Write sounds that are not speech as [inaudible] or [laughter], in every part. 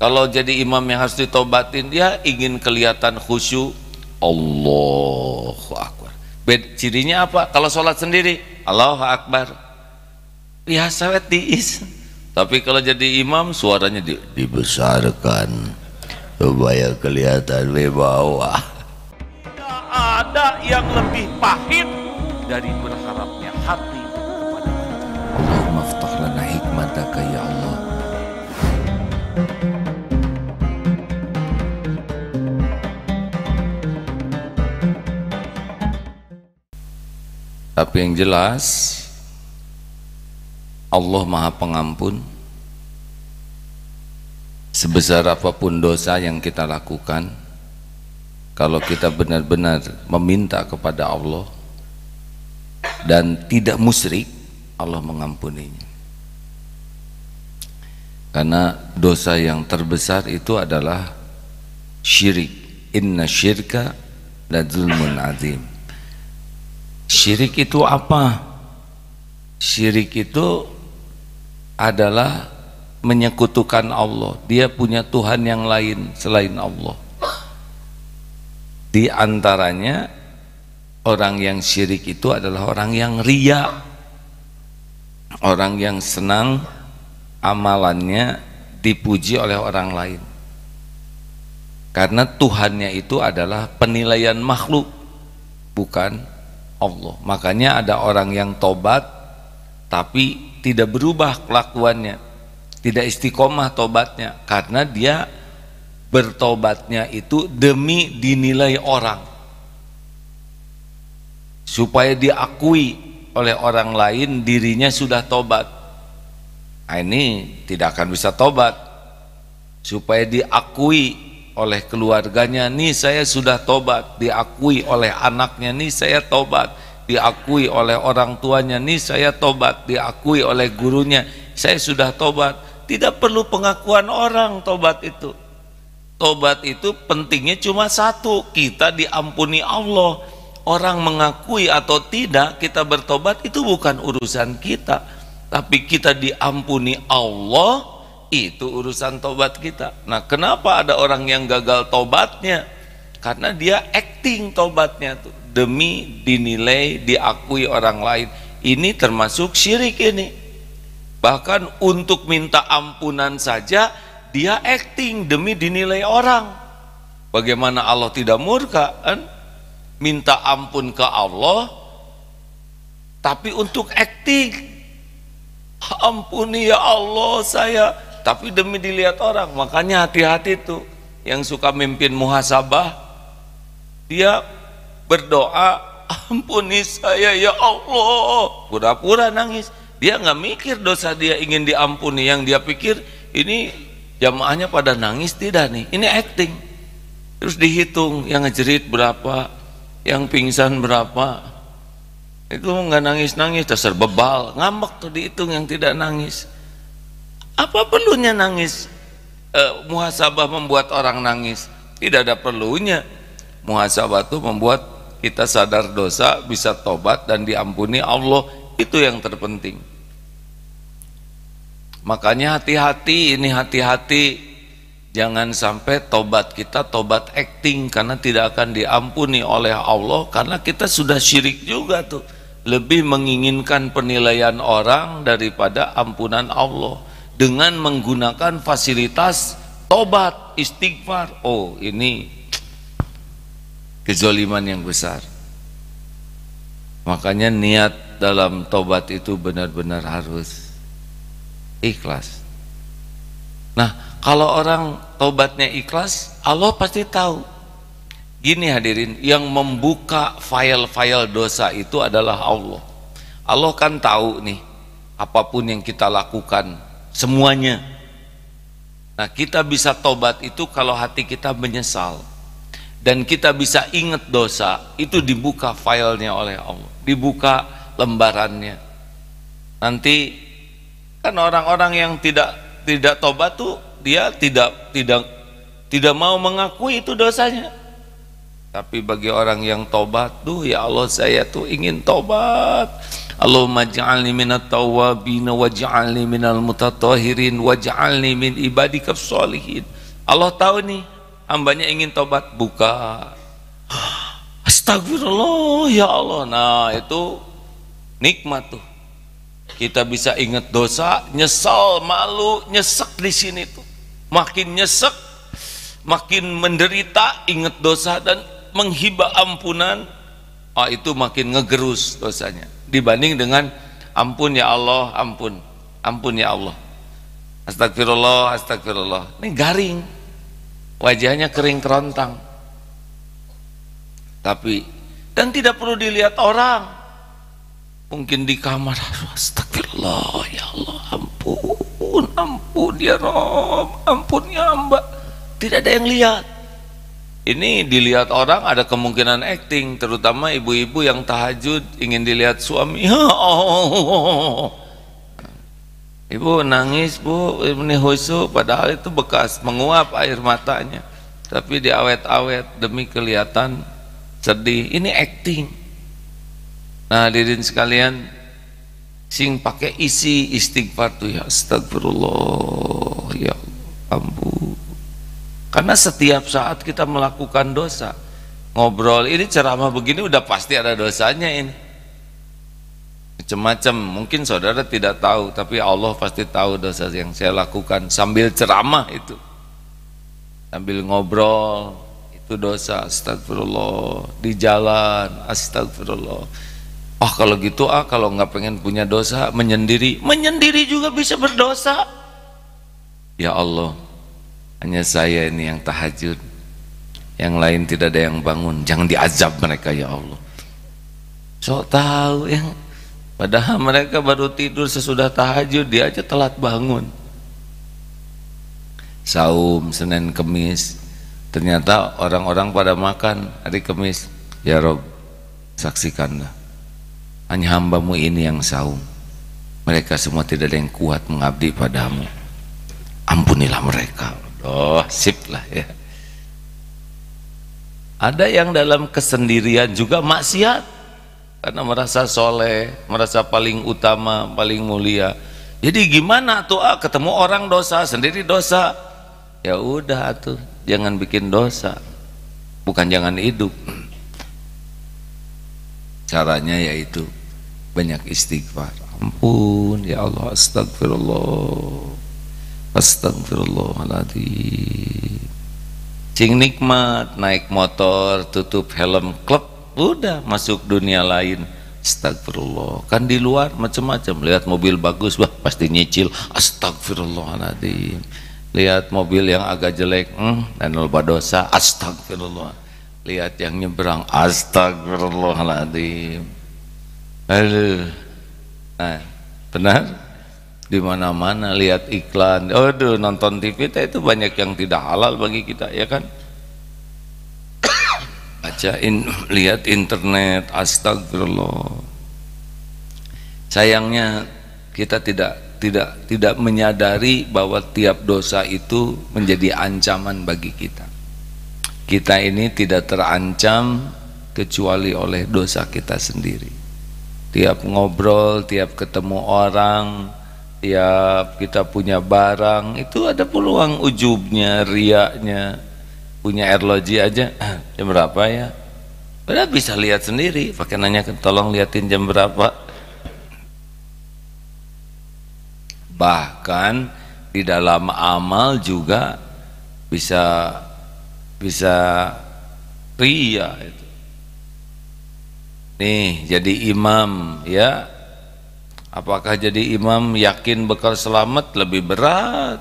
kalau jadi imam yang harus ditobatin dia ingin kelihatan khusyuk Allahu Akbar Bed, cirinya apa kalau sholat sendiri Allahu Akbar ya ya, tiis tapi kalau jadi imam suaranya di, dibesarkan supaya kelihatan di bawah tidak ada yang lebih pahit dari berharap tapi yang jelas Allah maha pengampun sebesar apapun dosa yang kita lakukan kalau kita benar-benar meminta kepada Allah dan tidak musyrik Allah mengampuninya karena dosa yang terbesar itu adalah syirik inna syirka la zulmun azim Syirik itu apa? Syirik itu adalah menyekutukan Allah. Dia punya Tuhan yang lain selain Allah. Di antaranya orang yang syirik itu adalah orang yang ria. Orang yang senang amalannya dipuji oleh orang lain. Karena Tuhannya itu adalah penilaian makhluk, bukan Allah makanya ada orang yang tobat tapi tidak berubah kelakuannya tidak istiqomah tobatnya karena dia bertobatnya itu demi dinilai orang supaya diakui oleh orang lain dirinya sudah tobat nah, ini tidak akan bisa tobat supaya diakui oleh keluarganya nih saya sudah tobat diakui oleh anaknya nih saya tobat diakui oleh orang tuanya nih saya tobat diakui oleh gurunya saya sudah tobat tidak perlu pengakuan orang tobat itu tobat itu pentingnya cuma satu kita diampuni Allah orang mengakui atau tidak kita bertobat itu bukan urusan kita tapi kita diampuni Allah itu urusan tobat kita nah kenapa ada orang yang gagal tobatnya karena dia acting tobatnya tuh demi dinilai diakui orang lain ini termasuk syirik ini bahkan untuk minta ampunan saja dia acting demi dinilai orang bagaimana Allah tidak murka kan? minta ampun ke Allah tapi untuk acting ampuni ya Allah saya tapi demi dilihat orang makanya hati-hati tuh yang suka mimpin muhasabah dia berdoa ampuni saya ya Allah pura-pura nangis dia nggak mikir dosa dia ingin diampuni yang dia pikir ini jamaahnya pada nangis tidak nih ini acting terus dihitung yang ngejerit berapa yang pingsan berapa itu nggak nangis-nangis dasar bebal ngambek tuh dihitung yang tidak nangis apa perlunya nangis? Eh, muhasabah membuat orang nangis. Tidak ada perlunya. Muhasabah itu membuat kita sadar dosa, bisa tobat dan diampuni Allah. Itu yang terpenting. Makanya hati-hati, ini hati-hati. Jangan sampai tobat kita tobat acting karena tidak akan diampuni oleh Allah karena kita sudah syirik juga tuh. Lebih menginginkan penilaian orang daripada ampunan Allah dengan menggunakan fasilitas tobat, istighfar. Oh, ini kezoliman yang besar. Makanya niat dalam tobat itu benar-benar harus ikhlas. Nah, kalau orang tobatnya ikhlas, Allah pasti tahu. Gini hadirin, yang membuka file-file dosa itu adalah Allah. Allah kan tahu nih, apapun yang kita lakukan semuanya. Nah, kita bisa tobat itu kalau hati kita menyesal dan kita bisa ingat dosa, itu dibuka filenya oleh Allah, dibuka lembarannya. Nanti kan orang-orang yang tidak tidak tobat tuh dia tidak tidak tidak mau mengakui itu dosanya. Tapi bagi orang yang tobat tuh ya Allah saya tuh ingin tobat Allahumma ja'alni minat tawabin waj'alni minal mutatahirin waj'alni min ibadikaf salihin Allah tahu nih hambanya ingin tobat buka astagfirullah ya Allah nah itu nikmat tuh kita bisa ingat dosa nyesal malu nyesek di sini tuh makin nyesek makin menderita ingat dosa dan menghibah ampunan ah itu makin ngegerus dosanya dibanding dengan ampun ya Allah, ampun, ampun ya Allah. Astagfirullah, astagfirullah. Ini garing. Wajahnya kering kerontang. Tapi dan tidak perlu dilihat orang. Mungkin di kamar astagfirullah ya Allah, ampun, ampun ya Rob, ampun ya Mbak. Tidak ada yang lihat ini dilihat orang ada kemungkinan acting terutama ibu-ibu yang tahajud ingin dilihat suami oh. [laughs] ibu nangis bu ini husu padahal itu bekas menguap air matanya tapi diawet-awet demi kelihatan sedih ini acting nah dirin sekalian sing pakai isi istighfar tuh ya astagfirullah ya ampun karena setiap saat kita melakukan dosa. Ngobrol ini ceramah begini udah pasti ada dosanya ini. Macam-macam, mungkin saudara tidak tahu, tapi Allah pasti tahu dosa yang saya lakukan sambil ceramah itu. Sambil ngobrol, itu dosa, astagfirullah. Di jalan, astagfirullah. Ah oh, kalau gitu ah kalau nggak pengen punya dosa menyendiri, menyendiri juga bisa berdosa. Ya Allah, hanya saya ini yang tahajud yang lain tidak ada yang bangun jangan diazab mereka ya Allah so tahu yang, padahal mereka baru tidur sesudah tahajud dia aja telat bangun saum Senin Kemis ternyata orang-orang pada makan hari Kemis ya Rob saksikanlah hanya hambamu ini yang saum mereka semua tidak ada yang kuat mengabdi padamu ampunilah mereka Oh, sip lah ya. Ada yang dalam kesendirian juga maksiat karena merasa soleh, merasa paling utama, paling mulia. Jadi gimana tuh ah, ketemu orang dosa, sendiri dosa. Ya udah tuh, jangan bikin dosa. Bukan jangan hidup. Caranya yaitu banyak istighfar. Ampun, ya Allah, astagfirullah. Astagfirullahaladzim Cing nikmat naik motor tutup helm klub udah masuk dunia lain Astagfirullah kan di luar macam-macam lihat mobil bagus wah pasti nyicil Astagfirullahaladzim lihat mobil yang agak jelek hmm, dan lupa dosa Astagfirullah lihat yang nyebrang Astagfirullahaladzim Aduh nah, benar di mana-mana lihat iklan aduh nonton TV itu banyak yang tidak halal bagi kita ya kan [coughs] bacain lihat internet astagfirullah sayangnya kita tidak tidak tidak menyadari bahwa tiap dosa itu menjadi ancaman bagi kita kita ini tidak terancam kecuali oleh dosa kita sendiri tiap ngobrol tiap ketemu orang tiap kita punya barang itu ada peluang ujubnya, riaknya punya erloji aja [clears throat] jam berapa ya padahal bisa lihat sendiri pakai nanya tolong liatin jam berapa bahkan di dalam amal juga bisa bisa ria itu nih jadi imam ya Apakah jadi imam yakin bekal selamat lebih berat?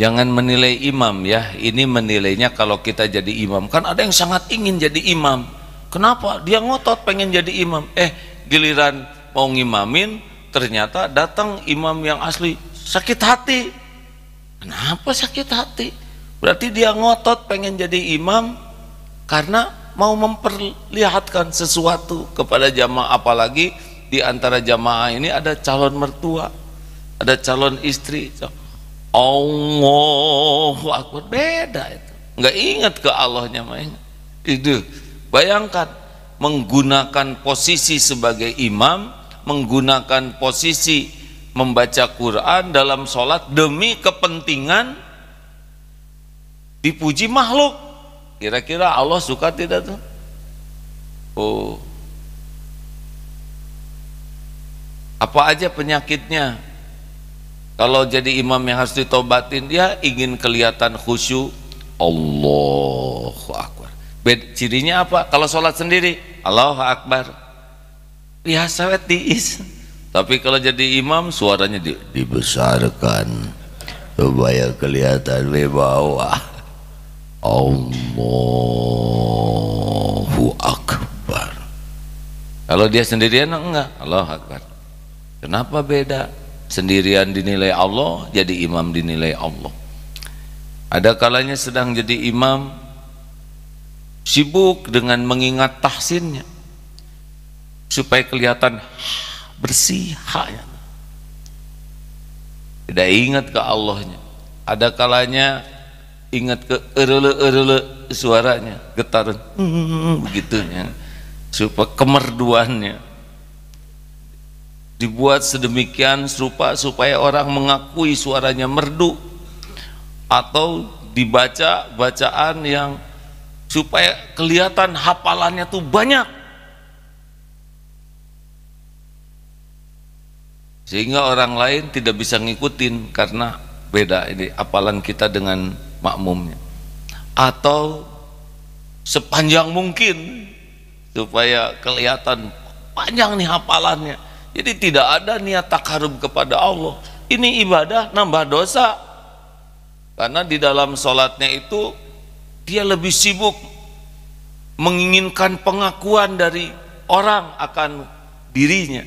Jangan menilai imam ya, ini menilainya kalau kita jadi imam. Kan ada yang sangat ingin jadi imam. Kenapa? Dia ngotot pengen jadi imam. Eh, giliran mau ngimamin, ternyata datang imam yang asli sakit hati. Kenapa sakit hati? Berarti dia ngotot pengen jadi imam karena mau memperlihatkan sesuatu kepada jamaah apalagi di antara jamaah ini ada calon mertua ada calon istri Allah Akbar beda itu nggak ingat ke Allahnya main itu bayangkan menggunakan posisi sebagai imam menggunakan posisi membaca Quran dalam sholat demi kepentingan dipuji makhluk Kira-kira Allah suka tidak tuh? Oh. Apa aja penyakitnya? Kalau jadi imam yang harus ditobatin dia ingin kelihatan khusyuk. Allah Akbar. Bed, cirinya apa? Kalau sholat sendiri, Allahu Akbar. Biasa ya, tiis. Tapi kalau jadi imam suaranya di, dibesarkan supaya kelihatan di bawah. Allahu Akbar kalau dia sendirian enggak Allah Akbar kenapa beda sendirian dinilai Allah jadi imam dinilai Allah ada kalanya sedang jadi imam sibuk dengan mengingat tahsinnya supaya kelihatan bersih haknya tidak ingat ke Allahnya ada kalanya ingat ke erele erele suaranya getaran hmm, begitunya supaya kemerduannya dibuat sedemikian serupa supaya orang mengakui suaranya merdu atau dibaca bacaan yang supaya kelihatan hafalannya tuh banyak sehingga orang lain tidak bisa ngikutin karena beda ini apalan kita dengan makmumnya atau sepanjang mungkin supaya kelihatan panjang nih hafalannya jadi tidak ada niat takarub kepada Allah ini ibadah nambah dosa karena di dalam sholatnya itu dia lebih sibuk menginginkan pengakuan dari orang akan dirinya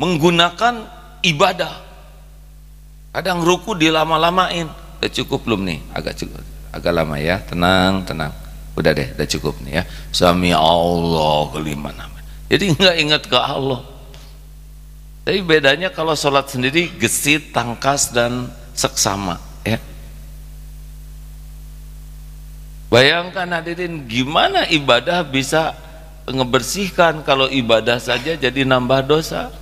menggunakan ibadah kadang ruku dilama-lamain udah cukup belum nih agak cukup agak lama ya tenang tenang udah deh udah cukup nih ya suami Allah kelima nama jadi nggak ingat ke Allah tapi bedanya kalau sholat sendiri gesit tangkas dan seksama ya bayangkan hadirin gimana ibadah bisa ngebersihkan kalau ibadah saja jadi nambah dosa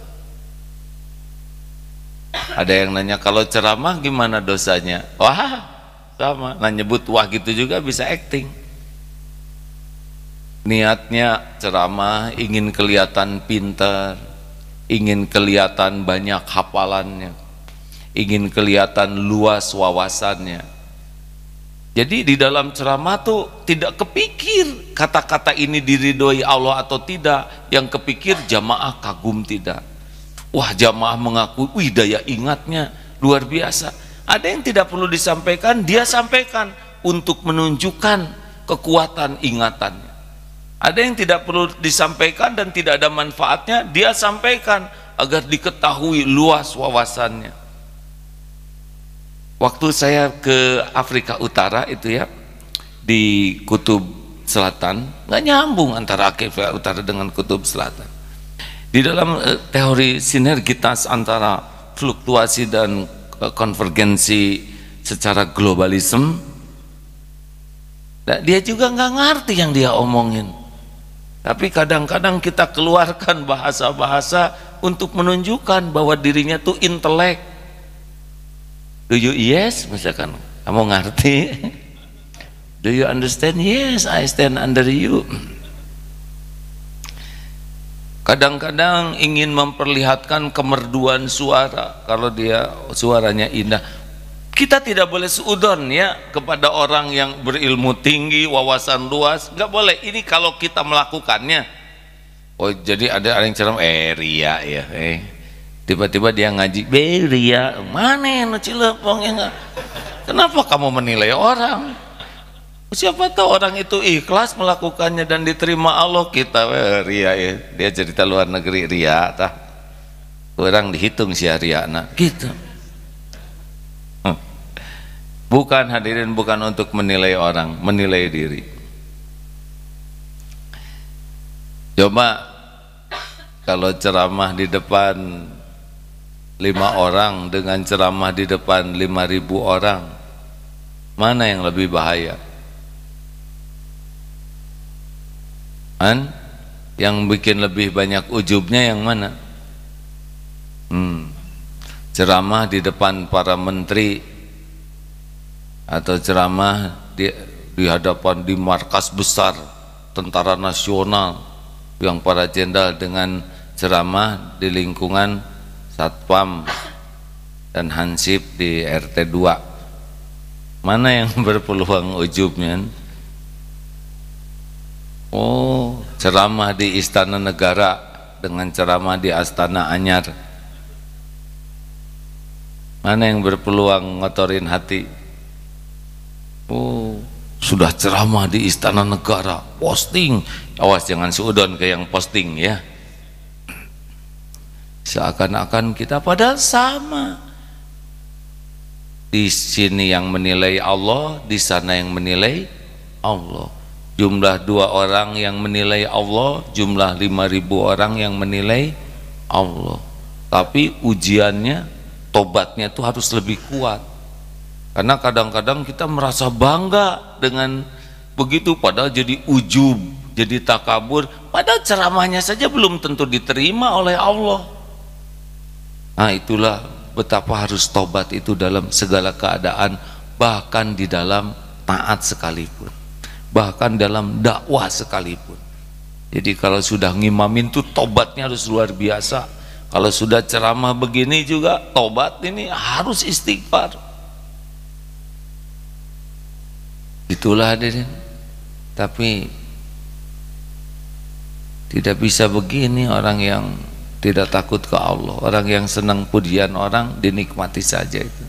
ada yang nanya kalau ceramah gimana dosanya wah sama nah nyebut wah gitu juga bisa acting niatnya ceramah ingin kelihatan pintar ingin kelihatan banyak hafalannya ingin kelihatan luas wawasannya jadi di dalam ceramah tuh tidak kepikir kata-kata ini diridhoi Allah atau tidak yang kepikir jamaah kagum tidak Wah jamaah mengakui wih daya ingatnya luar biasa. Ada yang tidak perlu disampaikan, dia sampaikan untuk menunjukkan kekuatan ingatannya. Ada yang tidak perlu disampaikan dan tidak ada manfaatnya, dia sampaikan agar diketahui luas wawasannya. Waktu saya ke Afrika Utara itu ya, di kutub selatan, nggak nyambung antara Afrika Utara dengan kutub selatan di dalam eh, teori sinergitas antara fluktuasi dan eh, konvergensi secara globalisme, nah, dia juga nggak ngerti yang dia omongin. Tapi kadang-kadang kita keluarkan bahasa-bahasa untuk menunjukkan bahwa dirinya tuh intelek. Do you yes? Misalkan, kamu ngerti? [laughs] Do you understand? Yes, I stand under you kadang-kadang ingin memperlihatkan kemerduan suara kalau dia suaranya indah kita tidak boleh seudon ya kepada orang yang berilmu tinggi wawasan luas nggak boleh ini kalau kita melakukannya oh jadi ada yang ceram eh ria ya eh tiba-tiba dia ngaji beria, mana yang cilek ya kenapa kamu menilai orang Siapa tahu orang itu ikhlas melakukannya dan diterima Allah kita eh, ria ya. Dia cerita luar negeri ria tah. Orang dihitung si ria nak gitu. Hmm. Bukan hadirin bukan untuk menilai orang, menilai diri. Coba kalau ceramah di depan lima orang dengan ceramah di depan lima ribu orang, mana yang lebih bahaya? An? Yang bikin lebih banyak ujubnya yang mana? Hmm. Ceramah di depan para menteri atau ceramah di, di hadapan di markas besar tentara nasional yang para jenderal dengan ceramah di lingkungan satpam dan hansip di RT 2 mana yang [laughs] berpeluang ujubnya? oh ceramah di istana negara dengan ceramah di astana anyar mana yang berpeluang ngotorin hati oh sudah ceramah di istana negara posting awas jangan seudon ke yang posting ya seakan-akan kita pada sama di sini yang menilai Allah di sana yang menilai Allah jumlah dua orang yang menilai Allah jumlah lima ribu orang yang menilai Allah tapi ujiannya tobatnya itu harus lebih kuat karena kadang-kadang kita merasa bangga dengan begitu padahal jadi ujub jadi takabur padahal ceramahnya saja belum tentu diterima oleh Allah nah itulah betapa harus tobat itu dalam segala keadaan bahkan di dalam taat sekalipun bahkan dalam dakwah sekalipun jadi kalau sudah ngimamin tuh tobatnya harus luar biasa kalau sudah ceramah begini juga tobat ini harus istighfar itulah hadirin tapi tidak bisa begini orang yang tidak takut ke Allah orang yang senang pujian orang dinikmati saja itu